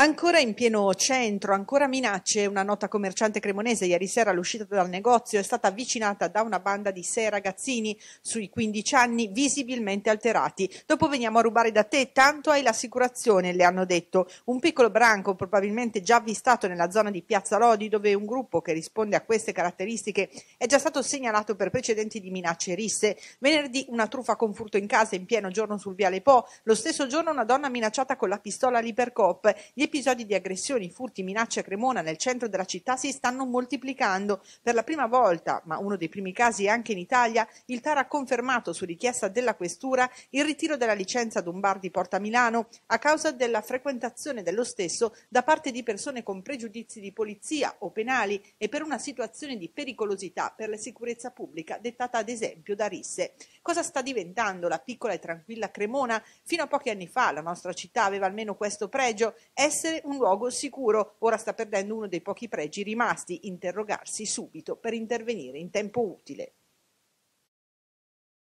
Ancora in pieno centro, ancora minacce, una nota commerciante cremonese ieri sera all'uscita dal negozio è stata avvicinata da una banda di sei ragazzini sui 15 anni visibilmente alterati. Dopo veniamo a rubare da te, tanto hai l'assicurazione, le hanno detto. Un piccolo branco probabilmente già avvistato nella zona di Piazza Lodi dove un gruppo che risponde a queste caratteristiche è già stato segnalato per precedenti di minacce risse. Venerdì una truffa con furto in casa in pieno giorno sul Viale Po, lo stesso giorno una donna minacciata con la pistola all'ipercop. Gli episodi di aggressioni, furti, minacce a Cremona nel centro della città si stanno moltiplicando. Per la prima volta, ma uno dei primi casi anche in Italia, il TAR ha confermato su richiesta della Questura il ritiro della licenza Dumbardi Porta Milano a causa della frequentazione dello stesso da parte di persone con pregiudizi di polizia o penali e per una situazione di pericolosità per la sicurezza pubblica dettata ad esempio da risse. Cosa sta diventando la piccola e tranquilla Cremona? Fino a pochi anni fa la nostra città aveva almeno questo pregio, essere un luogo sicuro. Ora sta perdendo uno dei pochi pregi rimasti, interrogarsi subito per intervenire in tempo utile.